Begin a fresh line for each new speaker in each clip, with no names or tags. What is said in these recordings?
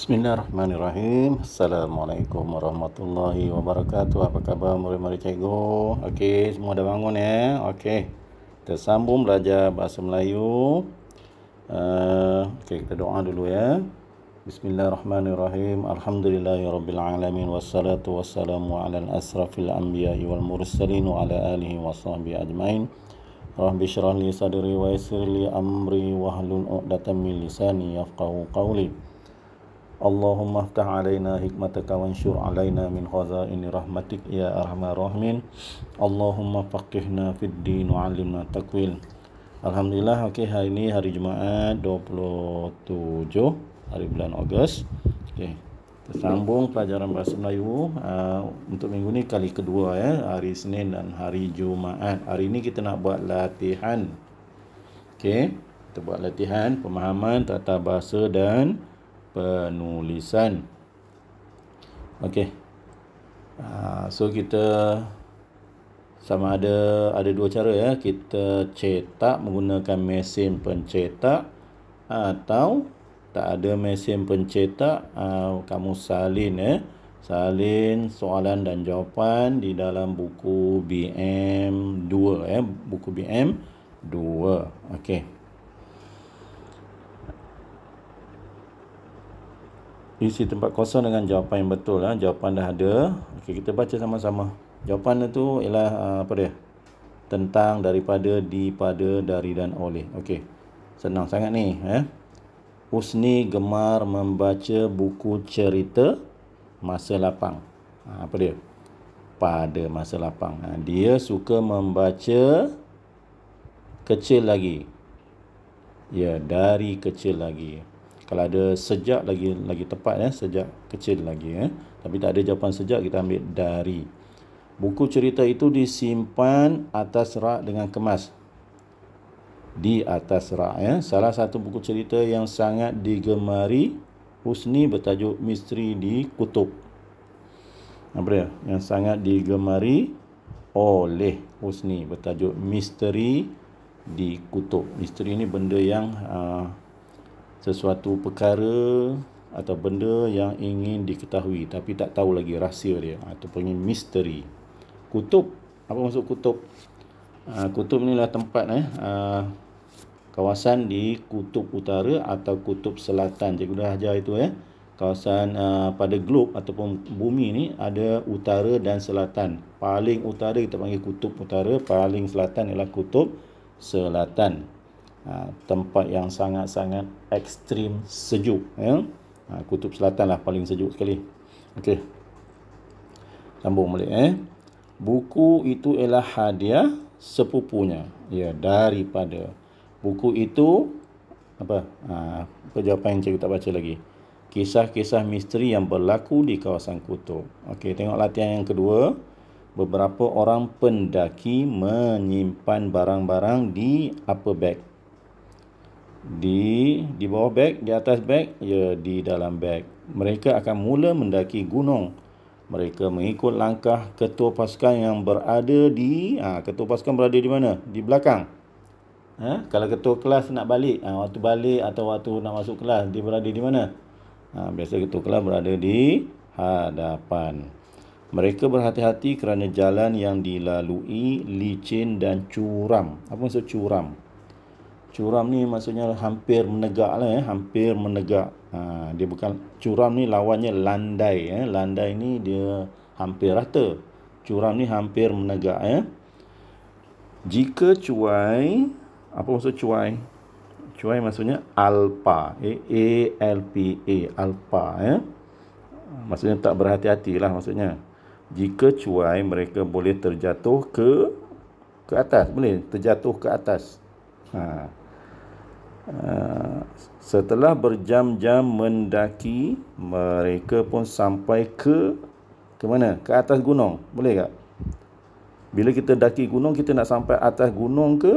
Bismillahirrahmanirrahim. Assalamualaikum warahmatullahi wabarakatuh. Apa khabar murid-murid cikgu? Okey, semua dah bangun ya. Eh? Okey. Kita sambung belajar bahasa Melayu. Uh, Okey, kita doa dulu ya. Bismillahirrahmanirrahim. Alhamdulillahirabbil alamin wassalatu wassalamu ala al-asrafil anbiya'i wal mursalin wa ala alihi washabbi ajmain. Rabbi syrah li sadri wa yassir li amri wahlul 'uqdatam min lisani yafqahu qawli. اللهم افتح علينا حكمتك وانشر علينا من خزائن rahmatik ya ارحم الراحمين اللهم فقهنا في din وعلمنا alimna taqwil. Alhamdulillah. اوكي hari ini hari Jumaat 27 hari bulan Ogos oke okay. sambung pelajaran bahasa Melayu uh, untuk minggu ni kali kedua ya hari Senin dan hari Jumaat hari ini kita nak buat latihan oke okay. kita buat latihan pemahaman tata bahasa dan penulisan Okey. Ah, so kita sama ada ada dua cara ya. Kita cetak menggunakan mesin pencetak atau tak ada mesin pencetak ah, kamu salin ya. Salin soalan dan jawapan di dalam buku BM 2 ya, buku BM 2. Okey. isi tempat kosong dengan jawapan yang betul ha. jawapan dah ada okay, kita baca sama-sama jawapan itu ialah ah, apa dia tentang daripada di pada dari dan oleh okey senang sangat ni eh Husni gemar membaca buku cerita masa lapang ha, apa dia pada masa lapang ha, dia suka membaca kecil lagi ya dari kecil lagi kalau ada sejak lagi lagi tepat ya sejak kecil lagi ya tapi tak ada jawapan sejak kita ambil dari buku cerita itu disimpan atas rak dengan kemas di atas rak ya salah satu buku cerita yang sangat digemari Husni bertajuk Misteri di Kutub apa dia yang sangat digemari oleh Husni bertajuk Misteri di Kutub misteri ini benda yang uh, sesuatu perkara atau benda yang ingin diketahui tapi tak tahu lagi rahsia dia atau ataupun misteri kutub apa maksud kutub ah, kutub inilah tempat eh ah, kawasan di kutub utara atau kutub selatan cikgu dah ajar itu eh kawasan ah, pada globe ataupun bumi ni ada utara dan selatan paling utara kita panggil kutub utara paling selatan ialah kutub selatan Ha, tempat yang sangat-sangat ekstrim sejuk ya. Ha, Kutub Selatan lah paling sejuk sekali. Okey. Sambung balik eh. Buku itu ialah hadiah sepupunya. Ya, daripada buku itu apa? Ha, apa jawapan yang cikgu tak baca lagi? Kisah-kisah misteri yang berlaku di kawasan Kutub. Okey, tengok latihan yang kedua. Beberapa orang pendaki menyimpan barang-barang di upper bag di di bawah beg di atas beg ya di dalam beg mereka akan mula mendaki gunung mereka mengikut langkah ketua pasukan yang berada di ha, ketua pasukan berada di mana di belakang ha? kalau ketua kelas nak balik ha, waktu balik atau waktu nak masuk kelas dia berada di mana ha, biasa ketua kelas berada di hadapan mereka berhati-hati kerana jalan yang dilalui licin dan curam apa maksud curam Curam ni maksudnya hampir menegak lah ya, eh? hampir menegak. Ha, dia bukan curam ni lawannya landai ya. Eh? Landai ni dia hampir rata. Curam ni hampir menegak ya. Eh? Jika cuai, apa maksud cuai? Cuai maksudnya alpa, eh, A L P A, alpa ya. Eh? Maksudnya tak berhati-hati lah maksudnya. Jika cuai mereka boleh terjatuh ke ke atas, boleh terjatuh ke atas. Ha. Eh, setelah berjam-jam mendaki mereka pun sampai ke ke mana ke atas gunung boleh tak bila kita daki gunung kita nak sampai atas gunung ke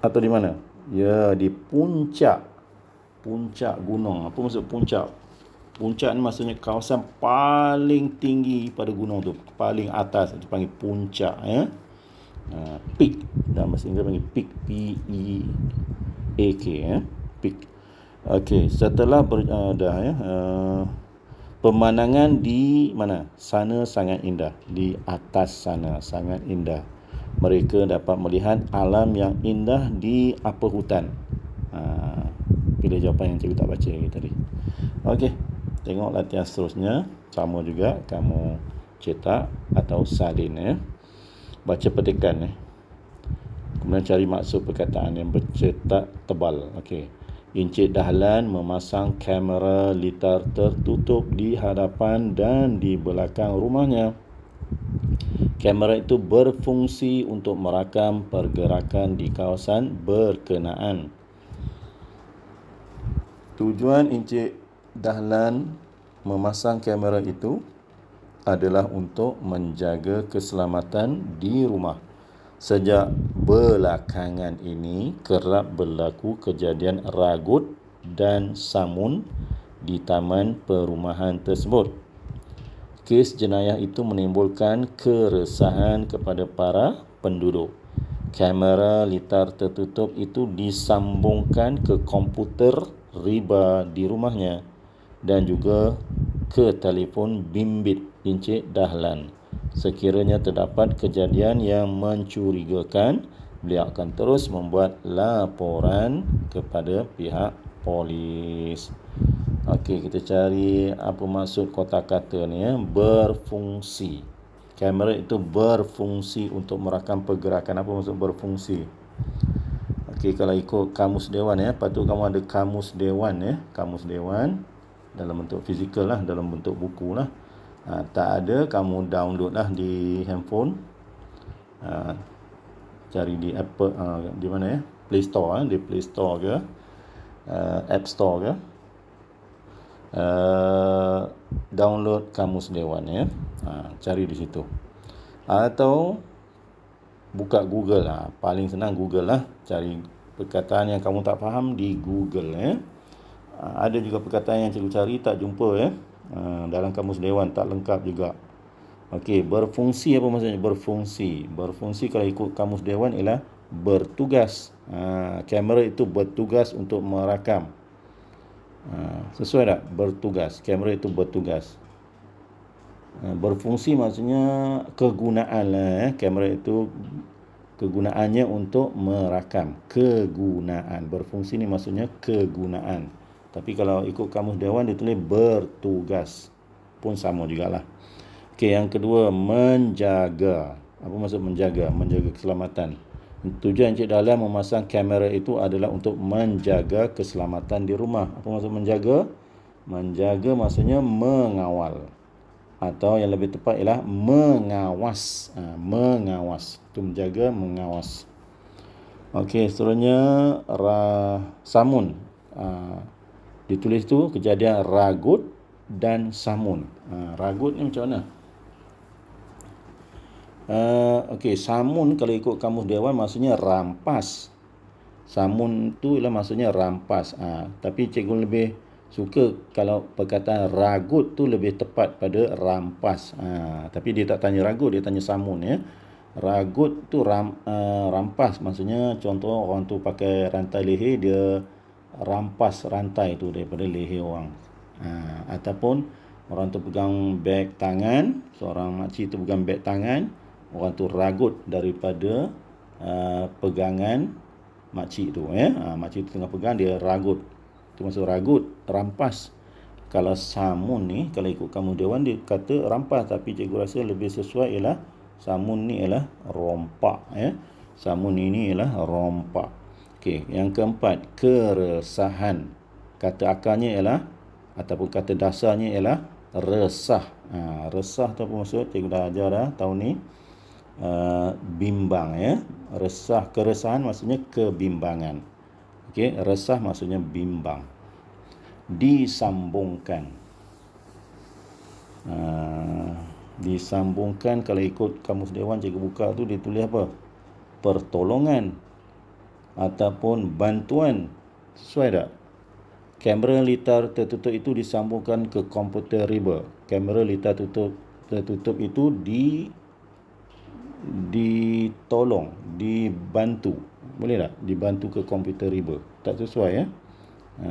atau di mana ya di puncak puncak gunung apa maksud puncak puncak ni maksudnya kawasan paling tinggi pada gunung tu paling atas dipanggil puncak ya eh? Ah, Peak, dalam bahasa Inggeris panggil Peak, p e a k ya eh? pick okey setelah ber, uh, dah ya uh, pemandangan di mana sana sangat indah di atas sana sangat indah mereka dapat melihat alam yang indah di apa hutan uh, pilih jawapan yang cikgu tak baca lagi tadi okey tengok latihan seterusnya sama juga kamu cetak atau salin ya eh? baca petikan eh. kemudian cari maksud perkataan yang bercetak tebal okey Encik Dahlan memasang kamera litar tertutup di hadapan dan di belakang rumahnya. Kamera itu berfungsi untuk merakam pergerakan di kawasan berkenaan. Tujuan Encik Dahlan memasang kamera itu adalah untuk menjaga keselamatan di rumah. Sejak belakangan ini kerap berlaku kejadian ragut dan samun di taman perumahan tersebut. Kes jenayah itu menimbulkan keresahan kepada para penduduk. Kamera litar tertutup itu disambungkan ke komputer riba di rumahnya dan juga ke telefon bimbit Encik Dahlan. Sekiranya terdapat kejadian yang mencurigakan, beliau akan terus membuat laporan kepada pihak polis. Okey, kita cari apa maksud kotak kata ni ya. Berfungsi. Kamera itu berfungsi untuk merakam pergerakan. Apa maksud berfungsi? Okey, kalau ikut kamus dewan ya. Lepas tu kamu ada kamus dewan ya. Kamus dewan. Kamus dewan dalam bentuk fizikal lah dalam bentuk buku lah ha, tak ada kamu download lah di handphone ha, cari di Apple ha, di mana ya Play Store eh? di Play Store ke uh, App Store ke uh, download kamus dewan ya ha, cari di situ atau buka Google lah paling senang Google lah cari perkataan yang kamu tak faham di Google ya eh? Ah, ada juga perkataan yang cikgu cari tak jumpa ya eh? dalam kamus dewan tak lengkap juga okey berfungsi apa maksudnya berfungsi berfungsi kalau ikut kamus dewan ialah bertugas ah, kamera itu bertugas untuk merakam ha, sesuai tak bertugas kamera itu bertugas berfungsi maksudnya kegunaan lah, eh? kamera itu kegunaannya untuk merakam kegunaan berfungsi ni maksudnya kegunaan tapi kalau ikut kamus dewan dia tulis bertugas pun sama jugalah. Okey, yang kedua menjaga. Apa maksud menjaga? Menjaga keselamatan. Tujuan Encik Dahlan memasang kamera itu adalah untuk menjaga keselamatan di rumah. Apa maksud menjaga? Menjaga maksudnya mengawal. Atau yang lebih tepat ialah mengawas. Ha, mengawas. Itu menjaga, mengawas. Okey, seterusnya Rah Samun. Ha, ditulis tu kejadian ragut dan samun. Ha, ragut ni macam mana? Uh, ha, okay, samun kalau ikut kamus dewan maksudnya rampas. Samun tu ialah maksudnya rampas. Ha, tapi cikgu lebih suka kalau perkataan ragut tu lebih tepat pada rampas. Ha, tapi dia tak tanya ragut, dia tanya samun ya. Ragut tu ram, uh, rampas maksudnya contoh orang tu pakai rantai leher dia rampas rantai tu daripada leher orang ha, ataupun orang tu pegang beg tangan seorang makcik tu pegang beg tangan orang tu ragut daripada uh, pegangan makcik tu ya ha, makcik tu tengah pegang dia ragut tu maksud ragut rampas kalau samun ni kalau ikut kamu dewan dia kata rampas tapi cikgu rasa lebih sesuai ialah samun ni ialah rompak ya samun ini ialah rompak Okey, yang keempat, keresahan. Kata akarnya ialah ataupun kata dasarnya ialah resah. Ha, resah tu apa maksud? Cikgu dah ajar dah tahun ni. Uh, bimbang ya. Resah, keresahan maksudnya kebimbangan. Okey, resah maksudnya bimbang. Disambungkan. Uh, disambungkan kalau ikut kamus dewan cikgu buka tu dia tulis apa? Pertolongan, ataupun bantuan sesuai tak? Kamera litar tertutup itu disambungkan ke komputer riba. Kamera litar tertutup tertutup itu di ditolong, dibantu. Boleh tak? Dibantu ke komputer riba. Tak sesuai ya. Ha.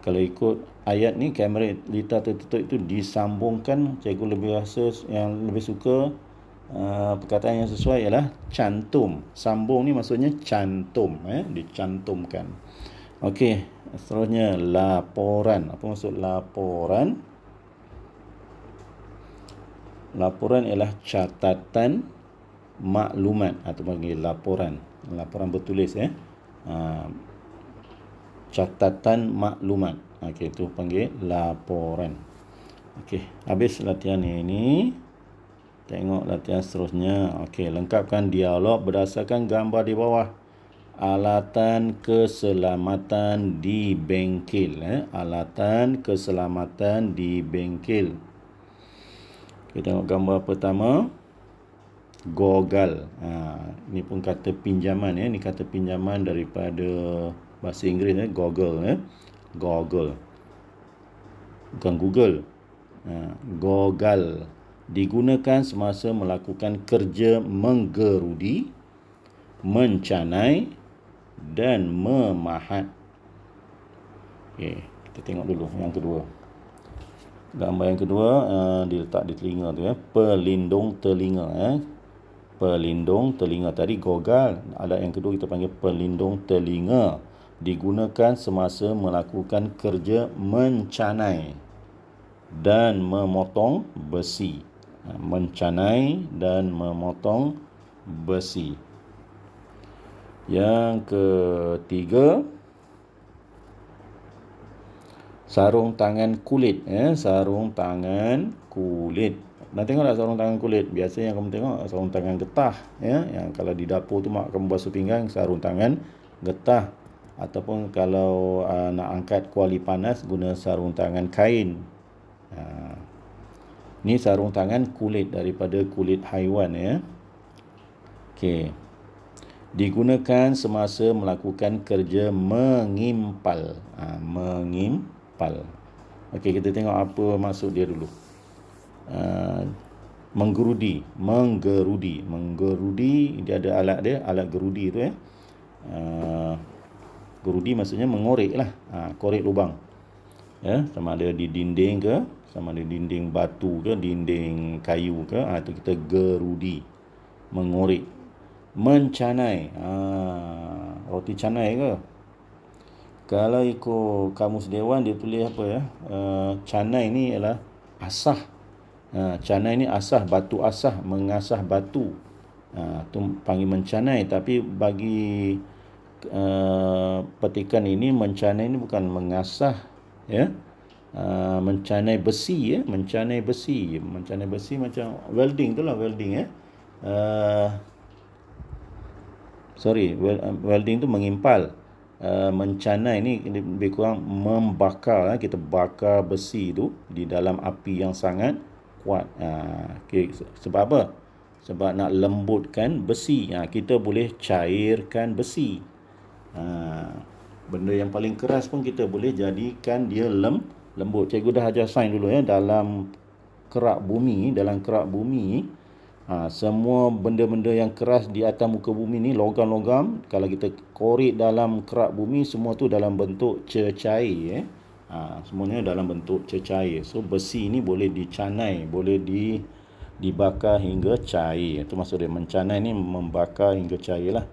Kalau ikut ayat ni kamera litar tertutup itu disambungkan cikgu lebih rasa yang lebih suka Ah, perkataan yang sesuai ialah cantum. Sambung ni maksudnya cantum eh dicantumkan. Okey, seterusnya laporan. Apa maksud laporan? Laporan ialah catatan maklumat atau ah, panggil laporan. Laporan bertulis eh. Ah, catatan maklumat. Okey, itu panggil laporan. Okey, habis latihan ini. Tengok latihan seterusnya. Okey, lengkapkan dialog berdasarkan gambar di bawah. Alatan keselamatan di bengkel. Eh? Alatan keselamatan di bengkel. Kita tengok gambar pertama. Gogal. Ha, ini pun kata pinjaman. Eh? Ini kata pinjaman daripada bahasa Inggeris. Eh? Goggle. Eh? Goggle. Bukan Google. Ha, gogal. Gogal digunakan semasa melakukan kerja menggerudi, mencanai dan memahat. Okey, kita tengok dulu yang kedua. Gambar yang kedua uh, diletak di telinga tu ya, pelindung telinga ya. Eh. Pelindung telinga tadi gogal, ada yang kedua kita panggil pelindung telinga digunakan semasa melakukan kerja mencanai dan memotong besi mencanai dan memotong besi. Yang ketiga sarung tangan kulit ya eh? sarung tangan kulit. Nak tengok tak sarung tangan kulit? biasa yang kamu tengok sarung tangan getah ya yang kalau di dapur tu mak kamu basuh pinggang sarung tangan getah ataupun kalau uh, nak angkat kuali panas guna sarung tangan kain. Ha ini sarung tangan kulit daripada kulit haiwan ya. Okey. Digunakan semasa melakukan kerja mengimpal. Ha, mengimpal. Okey, kita tengok apa masuk dia dulu. Ha, menggerudi. Menggerudi. Menggerudi, dia ada alat dia. Alat gerudi tu ya. Ha, gerudi maksudnya mengorek lah. Ha, korek lubang. Ya, sama ada di dinding ke sama ada dinding batu ke dinding kayu ke ha, itu kita gerudi mengorek mencanai ha, roti canai ke kalau ikut kamus dewan dia tulis apa ya uh, canai ni ialah asah ha, canai ni asah batu asah mengasah batu ha, tu panggil mencanai tapi bagi uh, petikan ini mencanai ini bukan mengasah ya yeah? Ah, mencanai besi ya eh? mencanai besi mencanai besi macam welding tu lah welding ya eh? uh, sorry welding tu mengimpal uh, mencanai ni lebih kurang membakar eh? kita bakar besi tu di dalam api yang sangat kuat uh, okay. sebab apa sebab nak lembutkan besi uh, kita boleh cairkan besi uh, benda yang paling keras pun kita boleh jadikan dia lem lembut. Cikgu dah ajar sains dulu ya dalam kerak bumi, dalam kerak bumi ha, semua benda-benda yang keras di atas muka bumi ni logam-logam kalau kita korek dalam kerak bumi semua tu dalam bentuk cecair ya. Eh. Ha, semuanya dalam bentuk cecair. So besi ni boleh dicanai, boleh di dibakar hingga cair. Itu maksud dia mencanai ni membakar hingga cair lah.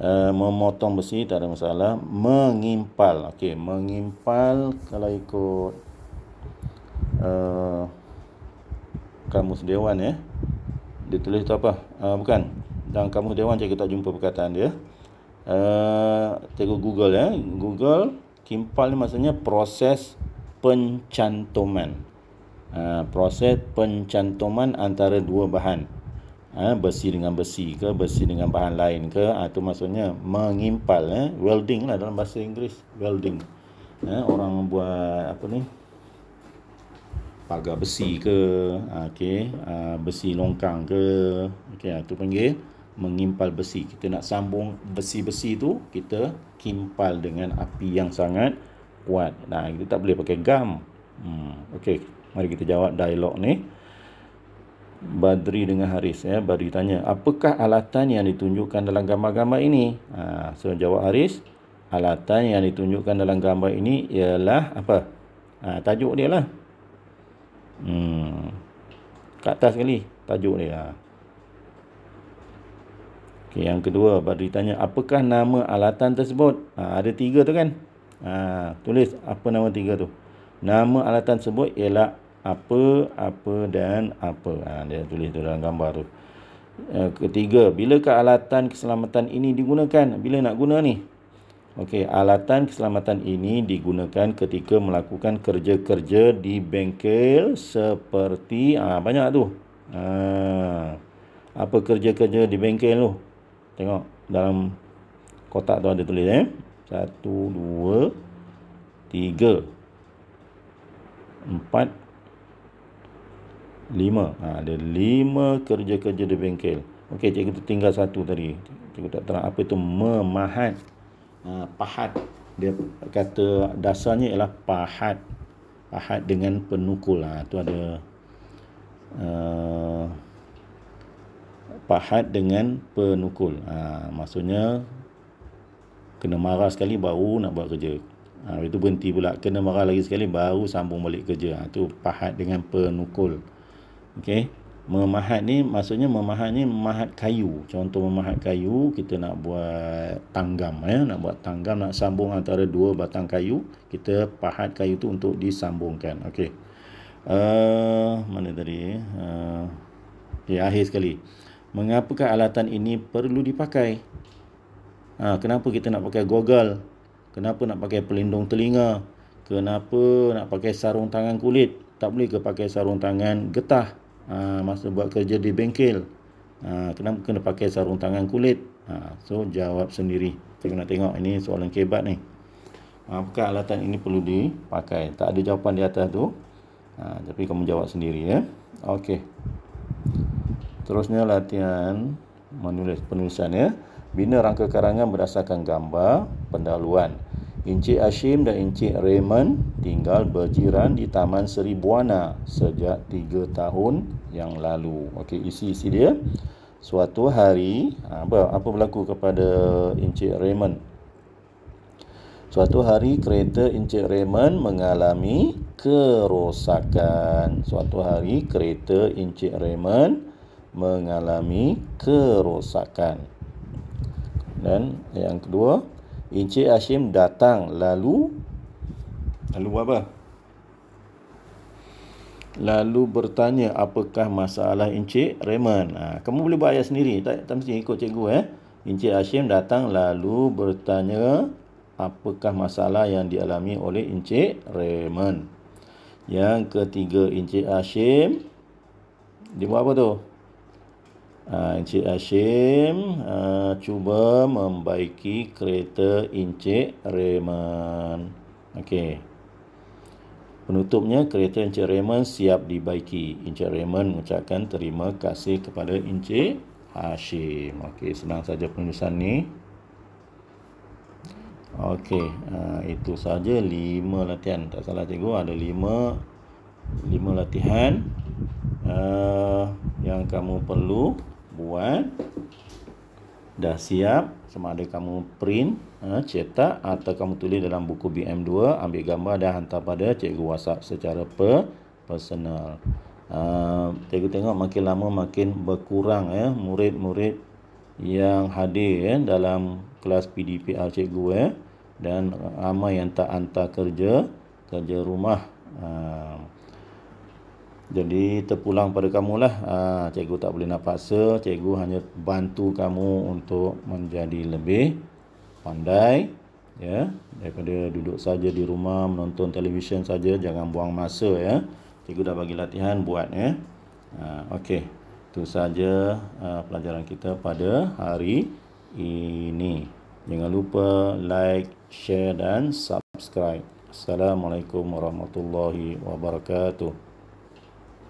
Eh, memotong besi tak ada masalah mengimpal okey mengimpal kalau ikut uh, kamus dewan ya eh. dia tulis tu apa uh, bukan dalam kamus dewan saya kita jumpa perkataan dia uh, tengok google ya eh. google kimpal ni maksudnya proses pencantuman uh, proses pencantuman antara dua bahan ha, besi dengan besi ke besi dengan bahan lain ke atau ha, maksudnya mengimpal eh, welding lah dalam bahasa Inggeris welding ha, orang buat apa ni pagar besi ke ha, okay, ha, besi longkang ke okay, itu ha, panggil mengimpal besi kita nak sambung besi-besi tu kita kimpal dengan api yang sangat kuat nah kita tak boleh pakai gam hmm, okay, mari kita jawab dialog ni Badri dengan Haris ya Badri tanya apakah alatan yang ditunjukkan dalam gambar-gambar ini ha, so jawab Haris alatan yang ditunjukkan dalam gambar ini ialah apa ha, tajuk dia lah hmm. kat atas sekali tajuk dia Okay, yang kedua, Badri tanya, apakah nama alatan tersebut? Ha, ada tiga tu kan? Ha, tulis apa nama tiga tu. Nama alatan tersebut ialah apa, apa dan apa. Ha, dia tulis tu dalam gambar tu. Ketiga, bila ke alatan keselamatan ini digunakan? Bila nak guna ni? Okey, alatan keselamatan ini digunakan ketika melakukan kerja-kerja di bengkel seperti ha, banyak tu. Ha, apa kerja-kerja di bengkel tu? Tengok dalam kotak tu ada tulis eh. Satu, dua, tiga, empat, Lima. Ha, ada lima kerja-kerja di bengkel. Okey, cikgu tinggal satu tadi. Cikgu tak terang apa itu memahat. Ha, pahat. Dia kata dasarnya ialah pahat. Pahat dengan penukul. Ha, Tu ada... Uh, pahat dengan penukul. Ha, maksudnya, kena marah sekali baru nak buat kerja. Ha, itu berhenti pula. Kena marah lagi sekali baru sambung balik kerja. Ha, itu pahat dengan Penukul. Okey. Memahat ni maksudnya memahat ni memahat kayu. Contoh memahat kayu kita nak buat tanggam ya, nak buat tanggam nak sambung antara dua batang kayu, kita pahat kayu tu untuk disambungkan. Okey. Uh, mana tadi? Uh, ya, akhir sekali. Mengapakah alatan ini perlu dipakai? Ha, kenapa kita nak pakai goggle? Kenapa nak pakai pelindung telinga? Kenapa nak pakai sarung tangan kulit? Tak boleh ke pakai sarung tangan getah? ha, masa buat kerja di bengkel ha, kenapa kena pakai sarung tangan kulit ha, so jawab sendiri saya nak tengok ini soalan kebat ni apakah ha, alatan ini perlu dipakai tak ada jawapan di atas tu ha, tapi kamu jawab sendiri ya ok Terusnya latihan menulis penulisan ya bina rangka karangan berdasarkan gambar pendahuluan Encik Ashim dan Encik Raymond tinggal berjiran di Taman Seri Buana sejak 3 tahun yang lalu. Okey, isi-isi dia. Suatu hari, apa apa berlaku kepada Encik Raymond? Suatu hari kereta Encik Raymond mengalami kerosakan. Suatu hari kereta Encik Raymond mengalami kerosakan. Dan yang kedua, Encik Hashim datang lalu lalu apa? Lalu bertanya apakah masalah Encik Raymond. Ha, kamu boleh buat ayat sendiri. Tak, tak mesti ikut cikgu eh. Encik Hashim datang lalu bertanya apakah masalah yang dialami oleh Encik Raymond. Yang ketiga Encik Hashim dia buat apa tu? Ah, Encik Hashim ah, cuba membaiki kereta Encik Raymond. Okey. Penutupnya, kereta Encik Raymond siap dibaiki. Encik Raymond mengucapkan terima kasih kepada Encik Hashim. Okey, senang saja penulisan ni. Okey, ah, itu saja lima latihan. Tak salah cikgu, ada lima, lima latihan uh, yang kamu perlu buat dah siap sama ada kamu print ha, cetak atau kamu tulis dalam buku BM2 ambil gambar dan hantar pada cikgu WhatsApp secara per personal ha, cikgu tengok makin lama makin berkurang ya murid-murid yang hadir eh, dalam kelas PDPR cikgu eh dan ramai yang tak hantar kerja kerja rumah ha, jadi terpulang pada kamu lah ha, Cikgu tak boleh nak paksa Cikgu hanya bantu kamu untuk menjadi lebih pandai ya daripada duduk saja di rumah menonton televisyen saja jangan buang masa ya cikgu dah bagi latihan buat ya ha, okey itu saja uh, pelajaran kita pada hari ini jangan lupa like share dan subscribe assalamualaikum warahmatullahi wabarakatuh